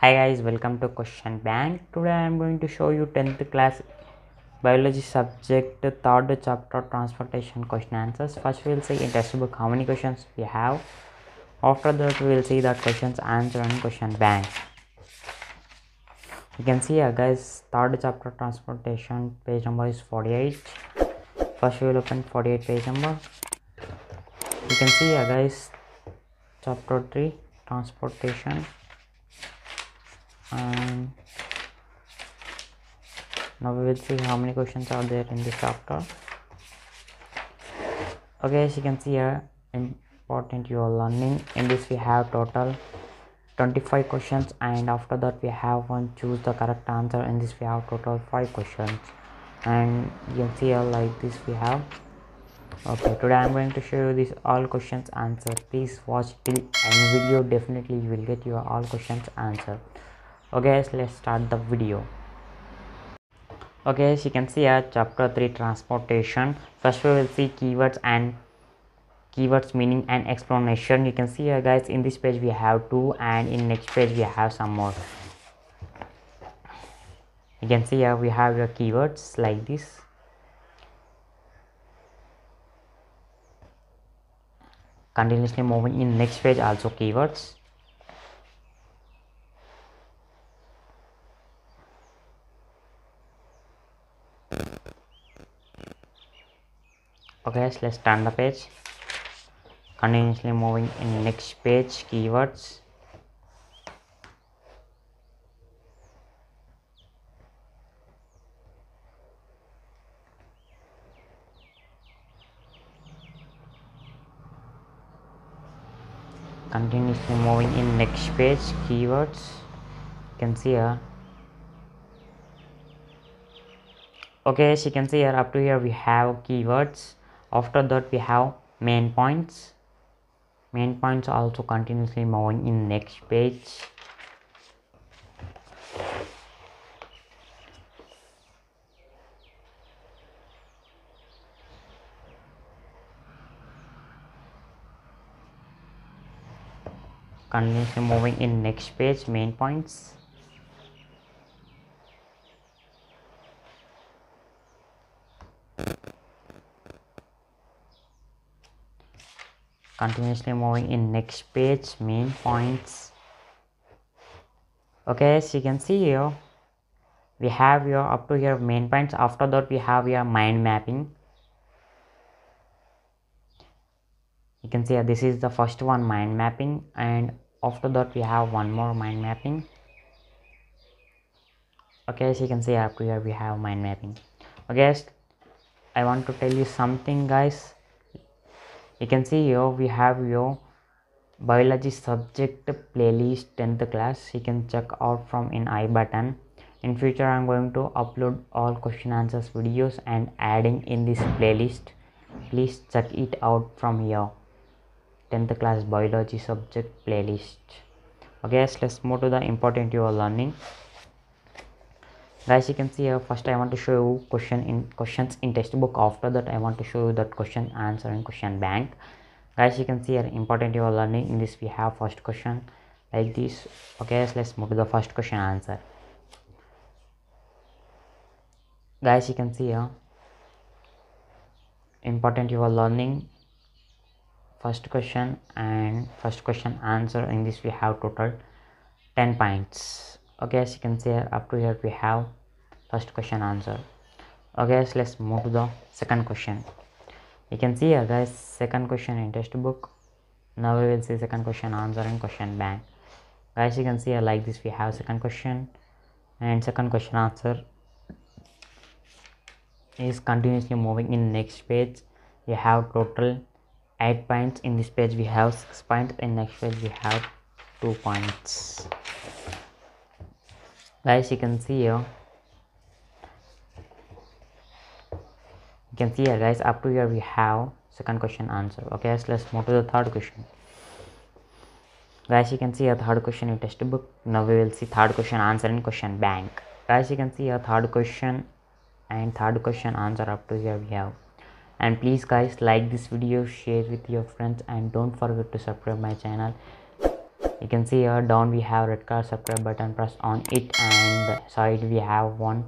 hi guys welcome to question bank today i am going to show you 10th class biology subject third chapter transportation question answers first we'll see in textbook how many questions we have after that we'll see the questions answer and question bank you can see here guys third chapter transportation page number is 48 first we'll open 48 page number you can see here guys chapter 3 transportation and now we will see how many questions are there in this chapter okay as you can see here important you are learning in this we have total 25 questions and after that we have one choose the correct answer in this we have total 5 questions and you can see here like this we have okay today i'm going to show you these all questions answer please watch till end video definitely you will get your all questions answered okay guys let's start the video okay as you can see here chapter 3 transportation first we will see keywords and keywords meaning and explanation you can see here guys in this page we have two and in next page we have some more you can see here we have your keywords like this continuously moving in next page also keywords okay so let's turn the page continuously moving in next page keywords continuously moving in next page keywords you can see here okay so you can see here up to here we have keywords after that we have main points main points also continuously moving in next page continuously moving in next page main points continuously moving in next page main points okay as you can see here we have your up to your main points after that we have your mind mapping you can see uh, this is the first one mind mapping and after that we have one more mind mapping okay as you can see up here we have mind mapping okay i want to tell you something guys you can see here we have your biology subject playlist 10th class you can check out from in i button in future i'm going to upload all question answers videos and adding in this playlist please check it out from here 10th class biology subject playlist okay so let's move to the important you are learning guys you can see here first i want to show you question in questions in textbook after that i want to show you that question answer in question bank guys you can see here important you are learning in this we have first question like this okay so let's move to the first question answer guys you can see here important you are learning first question and first question answer in this we have total 10 points okay as you can see up to here we have first question answer okay guys let's move to the second question you can see here guys second question in test book now we will see second question answer and question bank guys you can see here like this we have second question and second question answer is continuously moving in next page you have total 8 points in this page we have 6 points in next page we have 2 points guys you can see here can see here guys up to here we have second question answer okay so let's move to the third question guys you can see a third question in test book now we will see third question answer and question bank guys you can see a third question and third question answer up to here we have and please guys like this video share with your friends and don't forget to subscribe my channel you can see here down we have red color subscribe button press on it and side we have one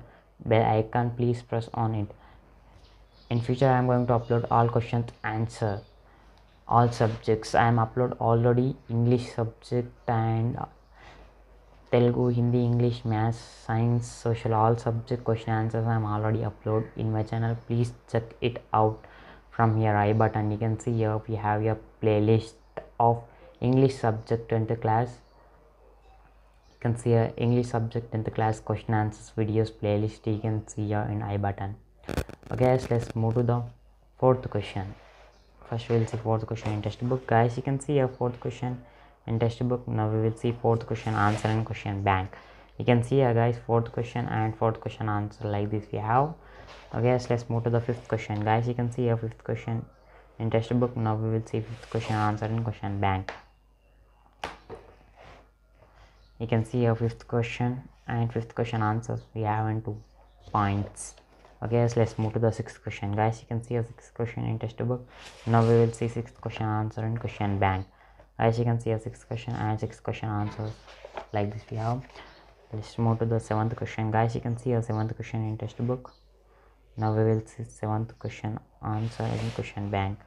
bell icon please press on it in future i am going to upload all questions answer all subjects i am upload already english subject and uh, telugu hindi english maths science social all subject question answers i am already upload in my channel please check it out from here i button you can see here we have a playlist of english subject 10th class you can see here english subject 10th class question answers videos playlist you can see here in i button guys let's move to the fourth question first we will see fourth question in textbook guys you can see a fourth question in textbook now we will see fourth question answer and question bank you can see guys fourth question and fourth question answer like this we have okay guys let's move to the fifth question guys you can see a fifth question in textbook now we will see fifth question answer and question bank you can see a fifth question and fifth question answers we have in two points okay guys let's move to the sixth question guys you can see a sixth question in test book now we will see sixth question answer in question bank as you can see a sixth question and sixth question answers like this we have let's move to the seventh question guys you can see a seventh question in test book now we will see seventh question answer in question bank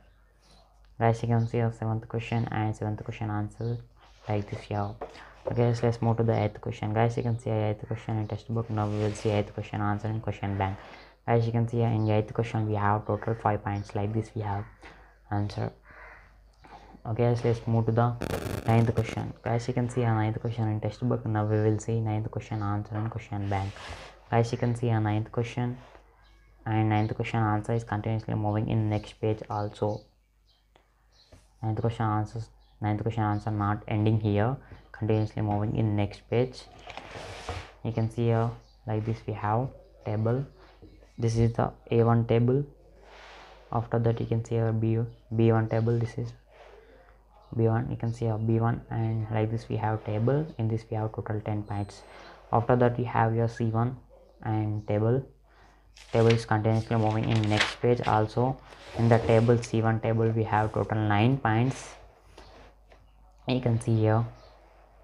guys you can see a seventh question and seventh question answer like this we have okay guys let's move to the eighth question guys you can see a eighth question in test book now we will see eighth question answer in question bank as you can see in the eighth question we have total five points like this we have answer okay so let's move to the ninth question as you can see a ninth question in textbook now we will see ninth question answer and question bank as you can see a ninth question and ninth question answer is continuously moving in next page also ninth question answers ninth question answer not ending here continuously moving in next page you can see here like this we have table this is the a1 table after that you can see our B, b1 table this is b1 you can see our b1 and like this we have table in this we have total 10 bytes after that we have your c1 and table table is continuously moving in next page also in the table c1 table we have total 9 points you can see here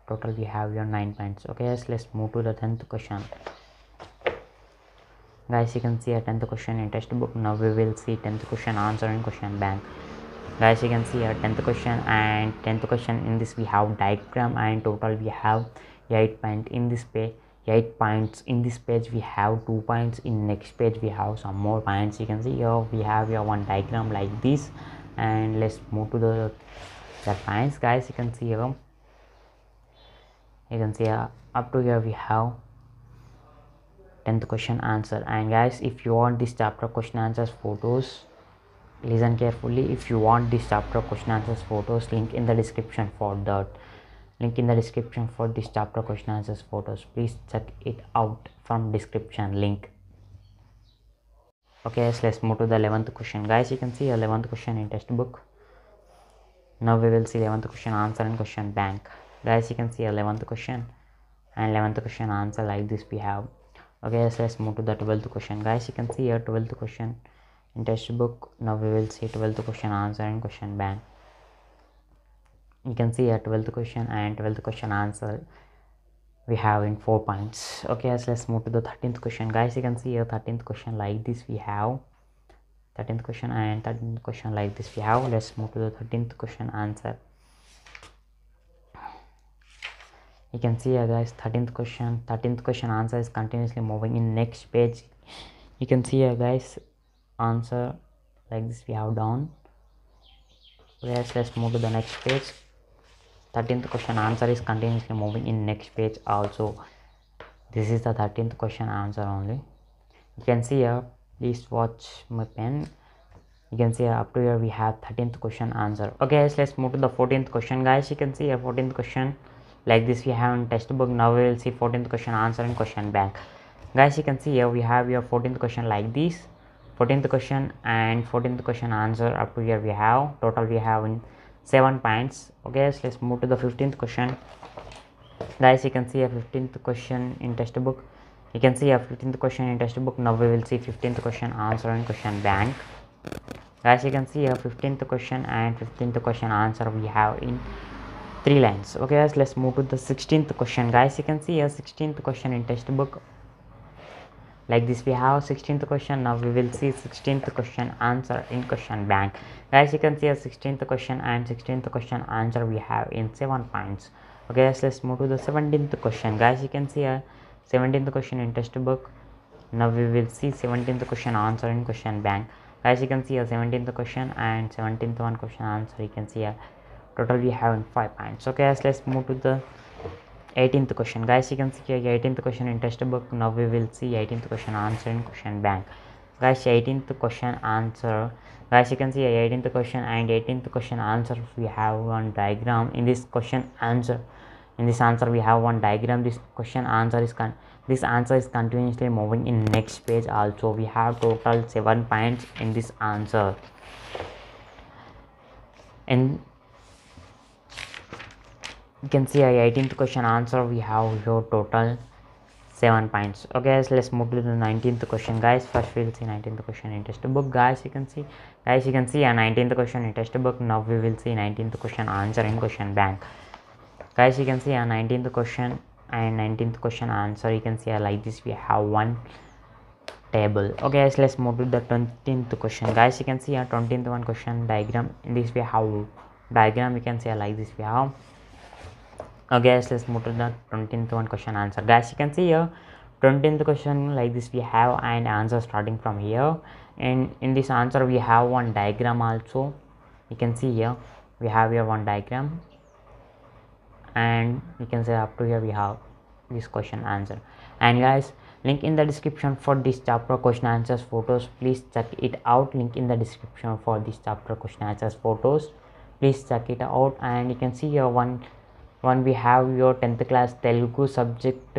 total we have your 9 points okay so let's move to the 10th question guys you can see a 10th question in test book. now we will see 10th question answer in question bank guys you can see a 10th question and 10th question in this we have diagram and total we have 8 point in this page 8 points in this page we have 2 points in next page we have some more points you can see here we have your one diagram like this and let's move to the the points guys you can see here you can see uh, up to here we have 10th question answer and guys if you want this chapter question answers photos listen carefully if you want this chapter question answers photos link in the description for that link in the description for this chapter question answers photos please check it out from description link okay so let's move to the 11th question guys you can see 11th question in test book now we will see 11th question answer and question bank guys you can see 11th question and 11th question answer like this we have okay so let's move to the 12th question guys you can see here 12th question in test book now we will see 12th question answer and question bank you can see here 12th question and 12th question answer we have in four points okay so let's move to the 13th question guys you can see here 13th question like this we have 13th question and 13th question like this we have let's move to the 13th question answer you can see here guys 13th question 13th question answer is continuously moving in next page you can see here guys answer like this we have done yes let's move to the next page 13th question answer is continuously moving in next page also this is the 13th question answer only you can see here please watch my pen you can see up to here we have 13th question answer okay guys let's move to the 14th question guys you can see here 14th question like this we have in textbook now we will see 14th question answer and question bank guys you can see here we have your 14th question like this 14th question and 14th question answer up to here we have total we have in seven points okay so let's move to the 15th question guys you can see a 15th question in textbook you can see a 15th question in textbook now we will see 15th question answer and question bank guys you can see a 15th question and 15th question answer we have in three lines okay guys let's move to the 16th question guys you can see here 16th question in textbook like this we have 16th question now we will see 16th question answer in question bank guys you can see a 16th question and 16th question answer we have in seven points okay guys let's move to the 17th question guys you can see a 17th question in textbook now we will see 17th question answer in question bank guys you can see a 17th question and 17th one question answer you can see a total we have five points okay guys let's move to the 18th question guys you can see here 18th question in test book now we will see 18th question answer in question bank guys 18th question answer guys you can see 18th question and 18th question answer we have one diagram in this question answer in this answer we have one diagram this question answer is con this answer is continuously moving in next page also we have total seven points in this answer in you can see 18th question answer we have here total seven points okay so let's move to the 19th question guys first we'll see 19th question in test book guys you can see guys you can see a 19th question in test book now we will see 19th question answer in question bank guys you can see a 19th question and 19th question answer you can see uh, like this we have one table okay guys let's move to the 20th question guys you can see a 20th one question diagram in this we have diagram you can see uh, like this we have now guys let's move to the 20th one question answer guys you can see here 20th question like this we have an answer starting from here and in this answer we have one diagram also you can see here we have here one diagram and you can say up to here we have this question answer and guys link in the description for this chapter question answers photos please check it out link in the description for this chapter question answers photos please check it out and you can see here one one we have your 10th class Telugu subject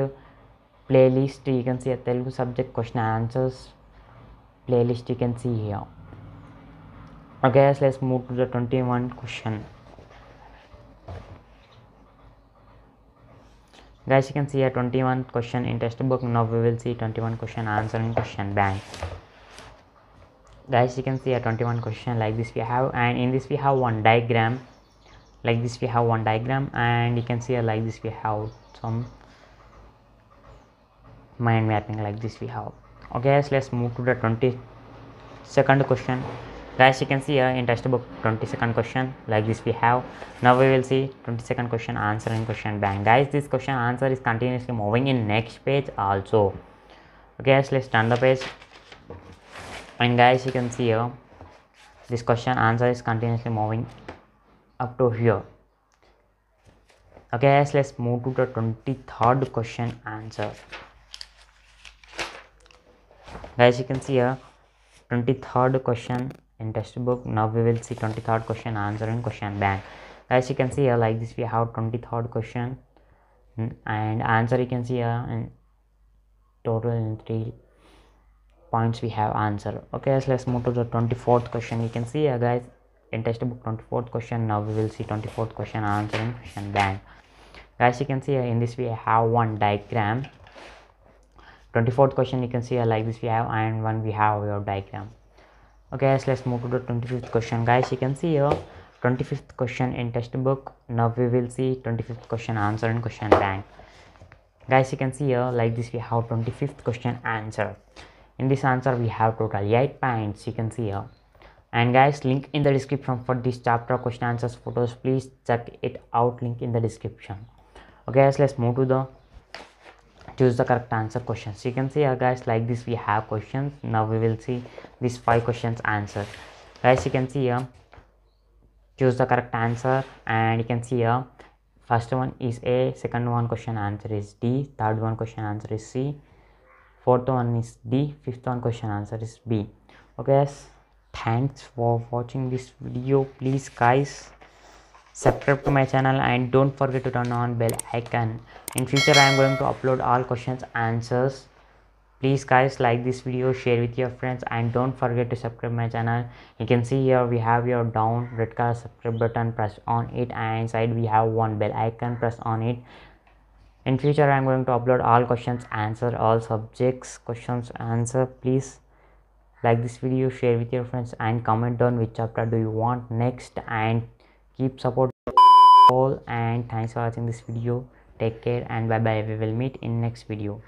playlist you can see a Telugu subject question answers playlist you can see here okay so let's move to the 21 question guys you can see a 21 question in test book now we will see 21 question answering question bang guys you can see a 21 question like this we have and in this we have one diagram like this we have one diagram and you can see uh, like this we have some mind mapping like this we have okay so let's move to the 22nd question guys you can see here in textbook 22nd question like this we have now we will see 22nd question answer question bank guys this question answer is continuously moving in next page also okay so let's turn the page and guys you can see here this question answer is continuously moving up to here okay guys let's move to the 23rd question answer guys you can see a 23rd question in test book now we will see 23rd question answer in question bank guys you can see here like this we have 23rd question hmm, and answer you can see here in total in three points we have answer okay guys let's move to the 24th question you can see here guys in textbook 24th question now we will see 24th question answering question bank guys you can see uh, in this we have one diagram 24th question you can see uh, like this we have and one we have your diagram okay guys let's move to the 25th question guys you can see here uh, 25th question in textbook now we will see 25th question answer and question bank guys you can see here like this we have 25th question answer in this answer we have total 8 points you can see here and guys link in the description for this chapter question answers photos please check it out link in the description okay guys let's move to the choose the correct answer questions you can see here guys like this we have questions now we will see these five questions answered guys you can see here choose the correct answer and you can see here first one is a second one question answer is d third one question answer is c fourth one is d fifth one question answer is b okay guys thanks for watching this video please guys subscribe to my channel and don't forget to turn on bell icon in future i am going to upload all questions answers please guys like this video share with your friends and don't forget to subscribe my channel you can see here we have your down red color subscribe button press on it and inside we have one bell icon press on it in future i am going to upload all questions answer all subjects questions answer please like this video share with your friends and comment on which chapter do you want next and keep supporting all and thanks for watching this video take care and bye bye we will meet in next video